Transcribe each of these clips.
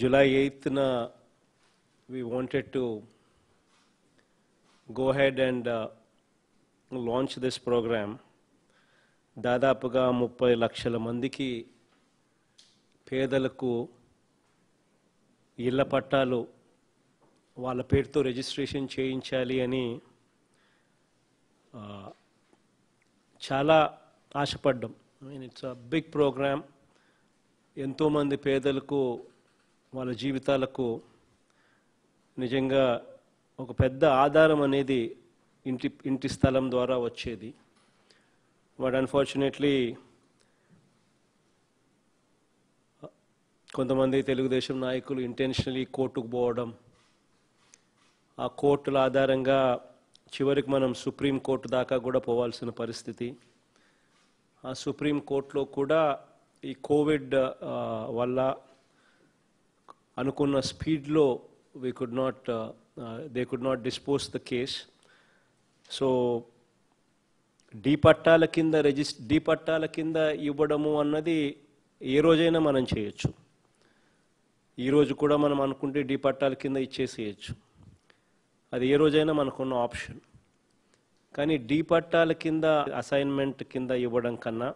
July ఎయిత్న వి we to go ahead and launch this programme దాదాపుగా ముప్పై లక్షల మందికి పేదలకు ఇళ్ళ పట్టాలు వాళ్ళ పేరుతో రిజిస్ట్రేషన్ చేయించాలి అని uh, చాలా ఆశపడ్డాం I mean it's a big programme ఎంతోమంది పేదలకు వాళ్ళ జీవితాలకు నిజంగా ఒక పెద్ద ఆధారం అనేది ఇంటి ఇంటి స్థలం ద్వారా వచ్చేది వాడు అన్ఫార్చునేట్లీ కొంతమంది తెలుగుదేశం నాయకులు ఇంటెన్షనలీ కోర్టుకు పోవడం ఆ కోర్టుల ఆధారంగా చివరికి మనం సుప్రీం కోర్టు దాకా కూడా పోవాల్సిన పరిస్థితి ఆ సుప్రీం కోర్టులో కూడా ఈ కోవిడ్ వల్ల అనుకున్న స్పీడ్లో we could not they could not dispose the case so D పట్టాల కింద రిజిస్ డీ పట్టాల కింద ఇవ్వడము అన్నది ఏ రోజైనా మనం చేయొచ్చు ఈరోజు కూడా మనం అనుకుంటే డీ పట్టాల కింద ఇచ్చేసేయచ్చు అది ఏ రోజైనా మనకున్న ఆప్షన్ కానీ డీ పట్టాల కింద అసైన్మెంట్ కింద ఇవ్వడం కన్నా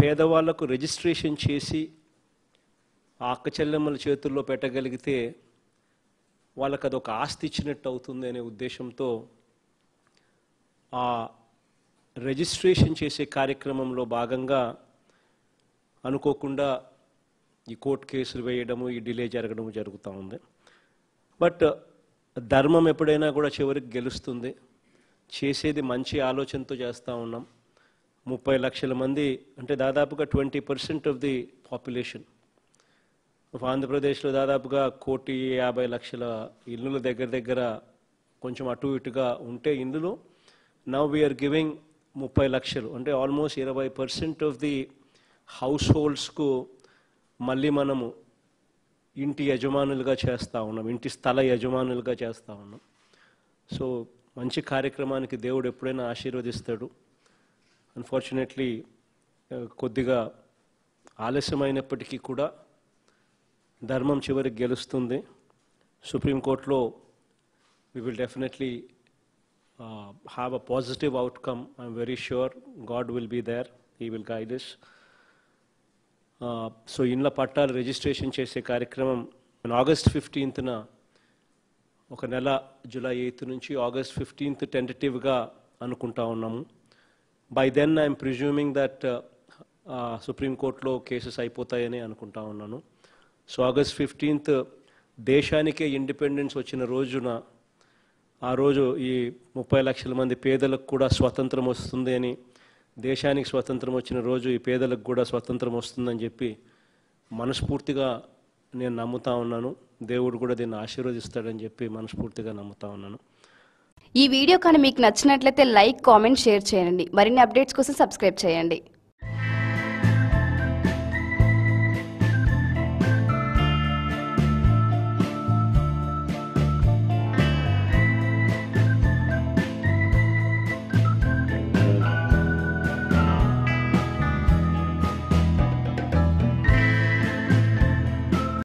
పేదవాళ్లకు రిజిస్ట్రేషన్ చేసి ఆ అక్క చెల్లెమ్మల చేతుల్లో పెట్టగలిగితే వాళ్ళకి అదొక ఆస్తి ఇచ్చినట్టు అవుతుంది అనే ఉద్దేశంతో ఆ రిజిస్ట్రేషన్ చేసే కార్యక్రమంలో భాగంగా అనుకోకుండా ఈ కోర్టు కేసులు వేయడము ఈ డిలే జరగడము జరుగుతూ ఉంది బట్ ధర్మం ఎప్పుడైనా కూడా చివరికి గెలుస్తుంది చేసేది మంచి ఆలోచనతో చేస్తూ ఉన్నాం ముప్పై లక్షల మంది అంటే దాదాపుగా twenty percent of the population ఆంధ్రప్రదేశ్లో దాదాపుగా కోటి యాభై లక్షల ఇల్లుల దగ్గర దగ్గర కొంచెం అటు ఇటుగా ఉంటే ఇందులో నవ్ వీఆర్ గివింగ్ ముప్పై లక్షలు అంటే ఆల్మోస్ట్ ఇరవై పర్సెంట్ ఆఫ్ ది హౌస్ హోల్డ్స్కు మళ్ళీ మనము ఇంటి యజమానులుగా చేస్తూ ఉన్నాం ఇంటి స్థల యజమానులుగా చేస్తూ ఉన్నాం సో మంచి కార్యక్రమానికి దేవుడు ఎప్పుడైనా ఆశీర్వదిస్తాడు అన్ఫార్చునేట్లీ కొద్దిగా ఆలస్యమైనప్పటికీ కూడా ధర్మం చివరికి గెలుస్తుంది సుప్రీంకోర్టులో we will definitely have a positive outcome I'm very sure God will be there there. Will will guide so uh, ఇండ్ల పట్టాలు రిజిస్ట్రేషన్ చేసే కార్యక్రమం ఆగస్ట్ ఫిఫ్టీన్త్న ఒక నెల జూలై ఎయిత్ నుంచి ఆగస్ట్ ఫిఫ్టీన్త్ టెంటేటివ్గా అనుకుంటా ఉన్నాము by then I'm presuming that సుప్రీంకోర్టులో కేసెస్ అయిపోతాయని అనుకుంటా ఉన్నాను సో ఆగస్ట్ ఫిఫ్టీన్త్ దేశానికే ఇండిపెండెన్స్ వచ్చిన రోజున ఆ రోజు ఈ ముప్పై లక్షల మంది పేదలకు కూడా స్వతంత్రం వస్తుంది అని దేశానికి స్వతంత్రం వచ్చిన రోజు ఈ పేదలకు కూడా స్వతంత్రం వస్తుందని చెప్పి మనస్ఫూర్తిగా నేను నమ్ముతా ఉన్నాను దేవుడు కూడా దీన్ని ఆశీర్వదిస్తాడని చెప్పి మనస్ఫూర్తిగా నమ్ముతా ఉన్నాను ఈ వీడియో కానీ మీకు నచ్చినట్లయితే లైక్ కామెంట్ షేర్ చేయండి మరిన్ని అప్డేట్స్ కోసం సబ్స్క్రైబ్ చేయండి